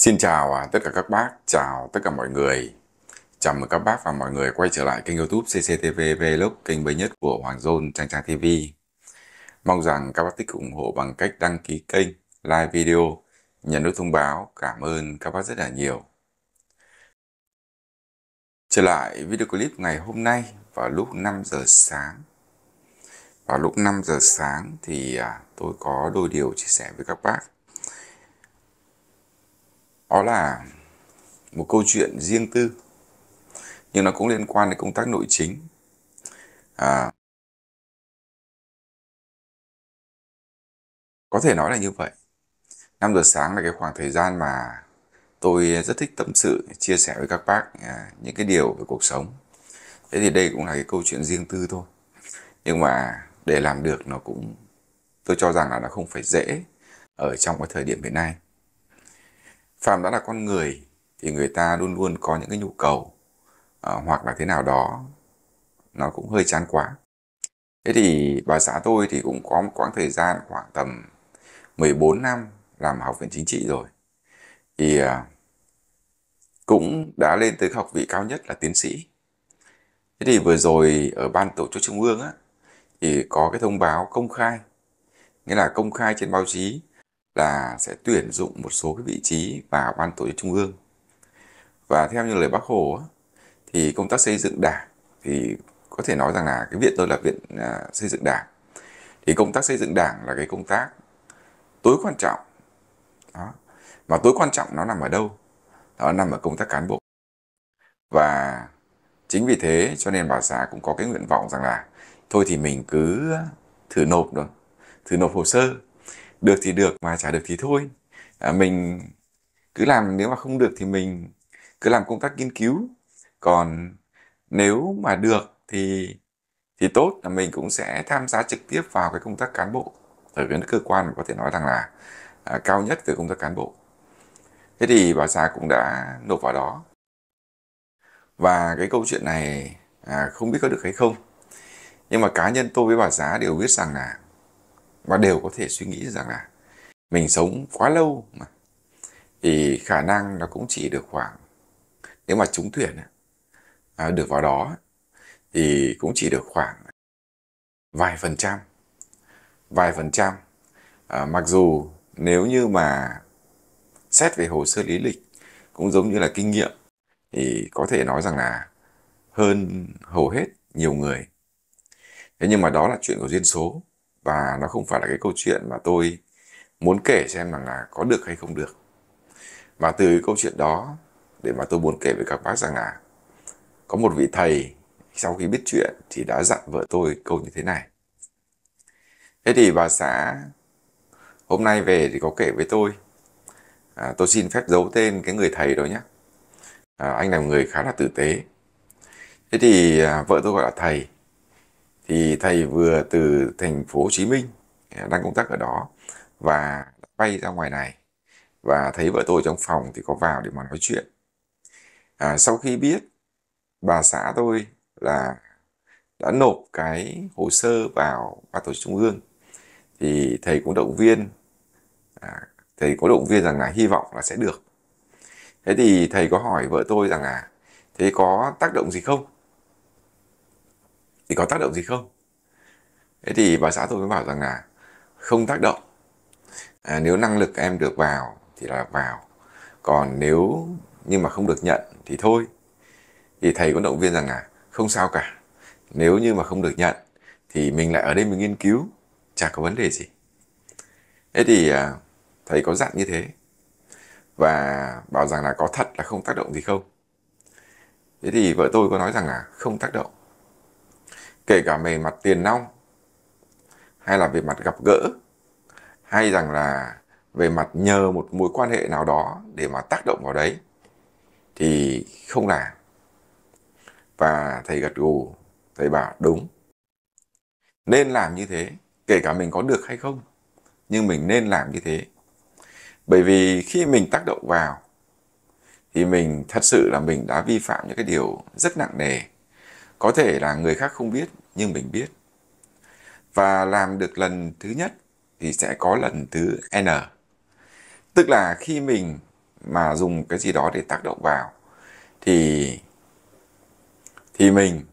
Xin chào à, tất cả các bác, chào tất cả mọi người. Chào mừng các bác và mọi người quay trở lại kênh youtube CCTV Vlog, kênh mới nhất của Hoàng Dôn Trang Trang TV. Mong rằng các bác tích ủng hộ bằng cách đăng ký kênh, like video, nhấn nút thông báo. Cảm ơn các bác rất là nhiều. Trở lại video clip ngày hôm nay vào lúc 5 giờ sáng. Vào lúc 5 giờ sáng thì à, tôi có đôi điều chia sẻ với các bác đó là một câu chuyện riêng tư nhưng nó cũng liên quan đến công tác nội chính à, có thể nói là như vậy 5 giờ sáng là cái khoảng thời gian mà tôi rất thích tâm sự chia sẻ với các bác à, những cái điều về cuộc sống thế thì đây cũng là cái câu chuyện riêng tư thôi nhưng mà để làm được nó cũng tôi cho rằng là nó không phải dễ ở trong cái thời điểm hiện nay phàm đã là con người thì người ta luôn luôn có những cái nhu cầu à, hoặc là thế nào đó nó cũng hơi chán quá thế thì bà xã tôi thì cũng có một quãng thời gian khoảng tầm 14 năm làm học viện chính trị rồi thì à, cũng đã lên tới học vị cao nhất là tiến sĩ thế thì vừa rồi ở ban tổ chức trung ương á thì có cái thông báo công khai nghĩa là công khai trên báo chí là sẽ tuyển dụng một số cái vị trí vào ban tổ chức trung ương và theo như lời bác hồ thì công tác xây dựng đảng thì có thể nói rằng là cái viện tôi là viện à, xây dựng đảng thì công tác xây dựng đảng là cái công tác tối quan trọng đó mà tối quan trọng nó nằm ở đâu nó nằm ở công tác cán bộ và chính vì thế cho nên bà xã cũng có cái nguyện vọng rằng là thôi thì mình cứ thử nộp thôi thử nộp hồ sơ được thì được mà chả được thì thôi à, mình cứ làm nếu mà không được thì mình cứ làm công tác nghiên cứu còn nếu mà được thì thì tốt là mình cũng sẽ tham gia trực tiếp vào cái công tác cán bộ ở cái cơ quan mà có thể nói rằng là à, cao nhất về công tác cán bộ thế thì bà già cũng đã nộp vào đó và cái câu chuyện này à, không biết có được hay không nhưng mà cá nhân tôi với bà giá đều biết rằng là và đều có thể suy nghĩ rằng là mình sống quá lâu mà thì khả năng nó cũng chỉ được khoảng nếu mà trúng tuyển à, được vào đó thì cũng chỉ được khoảng vài phần trăm vài phần trăm à, mặc dù nếu như mà xét về hồ sơ lý lịch cũng giống như là kinh nghiệm thì có thể nói rằng là hơn hầu hết nhiều người thế nhưng mà đó là chuyện của duyên số và nó không phải là cái câu chuyện mà tôi muốn kể xem rằng là có được hay không được mà từ cái câu chuyện đó để mà tôi muốn kể với các bác rằng là có một vị thầy sau khi biết chuyện thì đã dặn vợ tôi câu như thế này thế thì bà xã hôm nay về thì có kể với tôi à, tôi xin phép giấu tên cái người thầy đó nhé à, anh là một người khá là tử tế thế thì à, vợ tôi gọi là thầy thì thầy vừa từ thành phố Hồ Chí Minh à, đang công tác ở đó và bay ra ngoài này và thấy vợ tôi trong phòng thì có vào để mà nói chuyện à, sau khi biết bà xã tôi là đã nộp cái hồ sơ vào ban tổ chức trung ương thì thầy cũng động viên à, thầy có động viên rằng là hy vọng là sẽ được thế thì thầy có hỏi vợ tôi rằng là thế có tác động gì không thì có tác động gì không thế thì bà xã tôi mới bảo rằng là không tác động à, nếu năng lực em được vào thì là vào còn nếu nhưng mà không được nhận thì thôi thì thầy có động viên rằng là không sao cả nếu như mà không được nhận thì mình lại ở đây mình nghiên cứu chả có vấn đề gì thế thì à, thầy có dặn như thế và bảo rằng là có thật là không tác động gì không thế thì vợ tôi có nói rằng là không tác động kể cả về mặt tiền nong hay là về mặt gặp gỡ hay rằng là về mặt nhờ một mối quan hệ nào đó để mà tác động vào đấy thì không làm và thầy gật gù thầy bảo đúng nên làm như thế kể cả mình có được hay không nhưng mình nên làm như thế bởi vì khi mình tác động vào thì mình thật sự là mình đã vi phạm những cái điều rất nặng nề có thể là người khác không biết nhưng mình biết và làm được lần thứ nhất thì sẽ có lần thứ n tức là khi mình mà dùng cái gì đó để tác động vào thì thì mình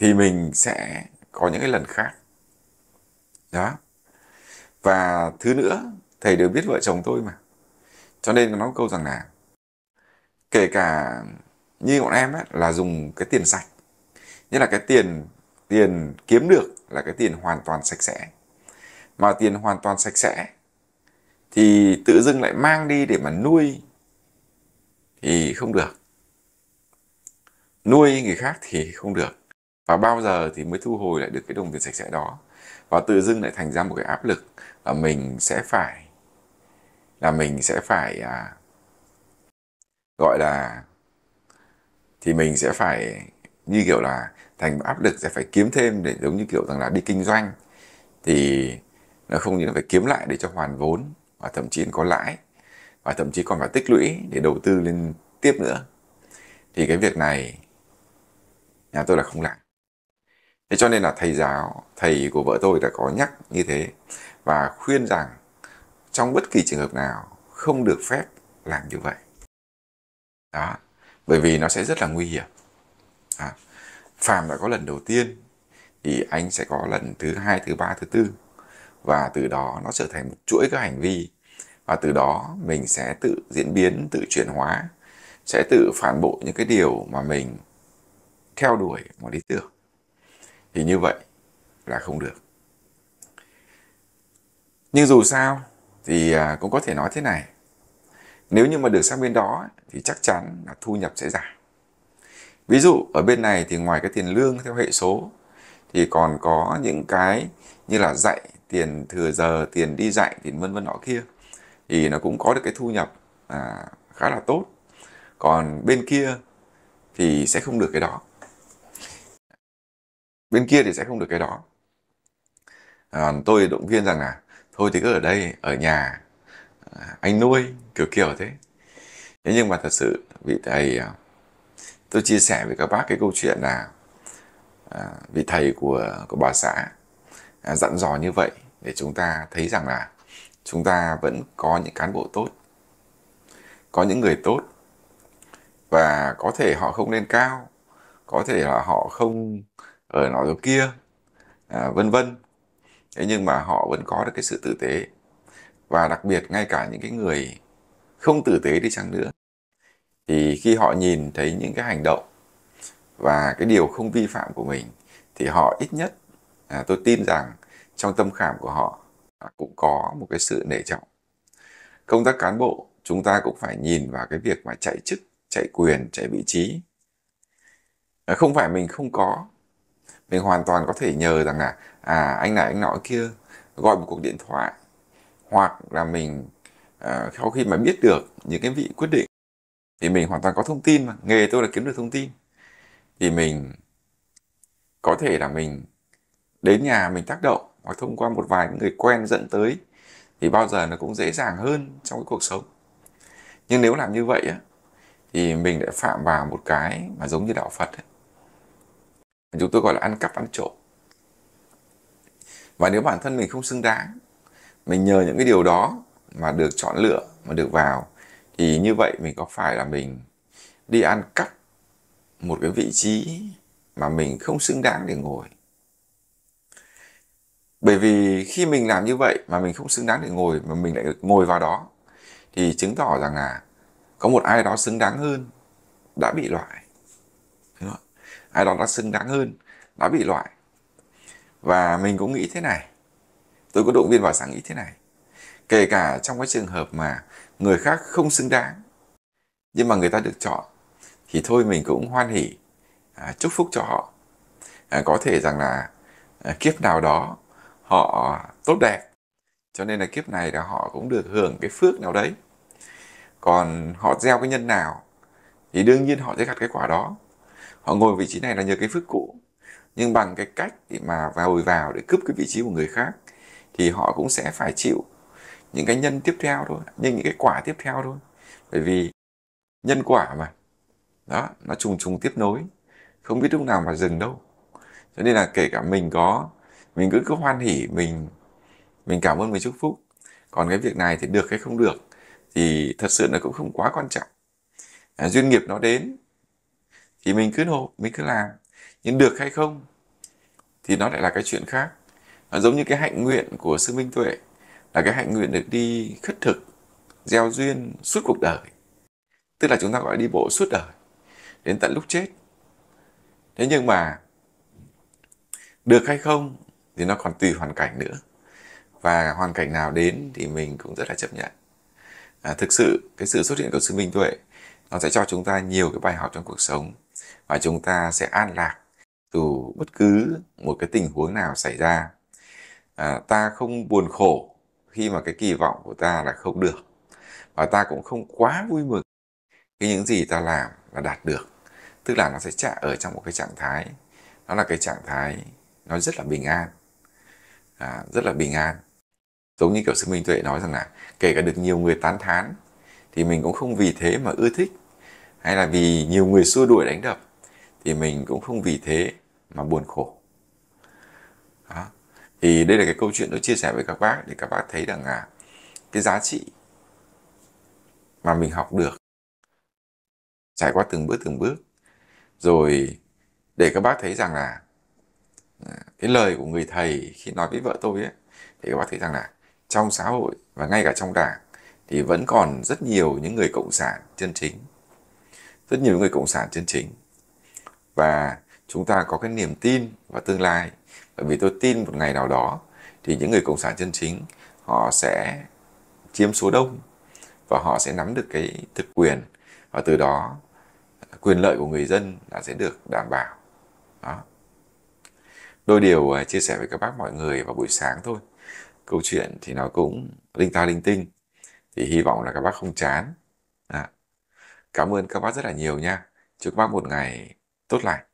thì mình sẽ có những cái lần khác đó và thứ nữa thầy đều biết vợ chồng tôi mà cho nên nó câu rằng là kể cả như bọn em ấy, là dùng cái tiền sạch nghĩa là cái tiền tiền kiếm được là cái tiền hoàn toàn sạch sẽ mà tiền hoàn toàn sạch sẽ thì tự dưng lại mang đi để mà nuôi thì không được nuôi người khác thì không được và bao giờ thì mới thu hồi lại được cái đồng tiền sạch sẽ đó và tự dưng lại thành ra một cái áp lực là mình sẽ phải là mình sẽ phải à, gọi là thì mình sẽ phải như kiểu là thành áp lực sẽ phải kiếm thêm để giống như kiểu rằng là đi kinh doanh thì nó không những phải kiếm lại để cho hoàn vốn và thậm chí có lãi và thậm chí còn phải tích lũy để đầu tư lên tiếp nữa thì cái việc này nhà tôi là không làm thế cho nên là thầy giáo thầy của vợ tôi đã có nhắc như thế và khuyên rằng trong bất kỳ trường hợp nào không được phép làm như vậy đó bởi vì nó sẽ rất là nguy hiểm à, phàm đã có lần đầu tiên thì anh sẽ có lần thứ hai thứ ba thứ tư và từ đó nó trở thành một chuỗi các hành vi và từ đó mình sẽ tự diễn biến tự chuyển hóa sẽ tự phản bội những cái điều mà mình theo đuổi một lý tưởng thì như vậy là không được nhưng dù sao thì à, cũng có thể nói thế này nếu như mà được sang bên đó thì chắc chắn là thu nhập sẽ giảm ví dụ ở bên này thì ngoài cái tiền lương theo hệ số thì còn có những cái như là dạy tiền thừa giờ tiền đi dạy tiền vân vân nọ kia thì nó cũng có được cái thu nhập à, khá là tốt còn bên kia thì sẽ không được cái đó bên kia thì sẽ không được cái đó à, tôi động viên rằng là thôi thì cứ ở đây ở nhà À, anh nuôi kiểu kiểu thế thế nhưng mà thật sự vị thầy à, tôi chia sẻ với các bác cái câu chuyện là à, vị thầy của của bà xã dặn dò như vậy để chúng ta thấy rằng là chúng ta vẫn có những cán bộ tốt có những người tốt và có thể họ không lên cao có thể là họ không ở nọ chỗ kia vân vân thế nhưng mà họ vẫn có được cái sự tử tế và đặc biệt ngay cả những cái người không tử tế đi chăng nữa thì khi họ nhìn thấy những cái hành động và cái điều không vi phạm của mình thì họ ít nhất à, tôi tin rằng trong tâm khảm của họ cũng có một cái sự nể trọng công tác cán bộ chúng ta cũng phải nhìn vào cái việc mà chạy chức chạy quyền chạy vị trí à, không phải mình không có mình hoàn toàn có thể nhờ rằng là à anh này anh nọ kia gọi một cuộc điện thoại hoặc là mình à, sau khi mà biết được những cái vị quyết định thì mình hoàn toàn có thông tin mà nghề tôi là kiếm được thông tin thì mình có thể là mình đến nhà mình tác động hoặc thông qua một vài người quen dẫn tới thì bao giờ nó cũng dễ dàng hơn trong cái cuộc sống nhưng nếu làm như vậy á thì mình lại phạm vào một cái mà giống như đạo Phật ấy. chúng tôi gọi là ăn cắp ăn trộm và nếu bản thân mình không xứng đáng mình nhờ những cái điều đó mà được chọn lựa mà được vào thì như vậy mình có phải là mình đi ăn cắp một cái vị trí mà mình không xứng đáng để ngồi bởi vì khi mình làm như vậy mà mình không xứng đáng để ngồi mà mình lại ngồi vào đó thì chứng tỏ rằng là có một ai đó xứng đáng hơn đã bị loại ai đó đã xứng đáng hơn đã bị loại và mình cũng nghĩ thế này tôi có động viên bảo rằng ý thế này kể cả trong cái trường hợp mà người khác không xứng đáng nhưng mà người ta được chọn thì thôi mình cũng hoan hỉ à, chúc phúc cho họ à, có thể rằng là à, kiếp nào đó họ tốt đẹp cho nên là kiếp này là họ cũng được hưởng cái phước nào đấy còn họ gieo cái nhân nào thì đương nhiên họ sẽ gặt cái quả đó họ ngồi vị trí này là nhờ cái phước cũ nhưng bằng cái cách mà vào vào để cướp cái vị trí của người khác thì họ cũng sẽ phải chịu những cái nhân tiếp theo thôi nhưng những cái quả tiếp theo thôi bởi vì nhân quả mà đó nó trùng trùng tiếp nối không biết lúc nào mà dừng đâu cho nên là kể cả mình có mình cứ cứ hoan hỉ mình mình cảm ơn mình chúc phúc còn cái việc này thì được hay không được thì thật sự nó cũng không quá quan trọng à, duyên nghiệp nó đến thì mình cứ nộp mình cứ làm nhưng được hay không thì nó lại là cái chuyện khác à, giống như cái hạnh nguyện của sư minh tuệ là cái hạnh nguyện được đi khất thực gieo duyên suốt cuộc đời tức là chúng ta gọi đi bộ suốt đời đến tận lúc chết thế nhưng mà được hay không thì nó còn tùy hoàn cảnh nữa và hoàn cảnh nào đến thì mình cũng rất là chấp nhận à, thực sự cái sự xuất hiện của sư minh tuệ nó sẽ cho chúng ta nhiều cái bài học trong cuộc sống và chúng ta sẽ an lạc dù bất cứ một cái tình huống nào xảy ra à, ta không buồn khổ khi mà cái kỳ vọng của ta là không được và ta cũng không quá vui mừng khi những gì ta làm là đạt được tức là nó sẽ chạm ở trong một cái trạng thái nó là cái trạng thái nó rất là bình an à, rất là bình an giống như kiểu sư minh tuệ nói rằng là kể cả được nhiều người tán thán thì mình cũng không vì thế mà ưa thích hay là vì nhiều người xua đuổi đánh đập thì mình cũng không vì thế mà buồn khổ đó thì đây là cái câu chuyện tôi chia sẻ với các bác để các bác thấy rằng là cái giá trị mà mình học được trải qua từng bước từng bước rồi để các bác thấy rằng là à, cái lời của người thầy khi nói với vợ tôi ấy thì các bác thấy rằng là trong xã hội và ngay cả trong đảng thì vẫn còn rất nhiều những người cộng sản chân chính rất nhiều người cộng sản chân chính và chúng ta có cái niềm tin và tương lai bởi vì tôi tin một ngày nào đó thì những người cộng sản chân chính họ sẽ chiếm số đông và họ sẽ nắm được cái thực quyền và từ đó quyền lợi của người dân là sẽ được đảm bảo đó đôi điều à, chia sẻ với các bác mọi người vào buổi sáng thôi câu chuyện thì nó cũng linh ta linh tinh thì hy vọng là các bác không chán à. cảm ơn các bác rất là nhiều nha chúc các bác một ngày tốt lành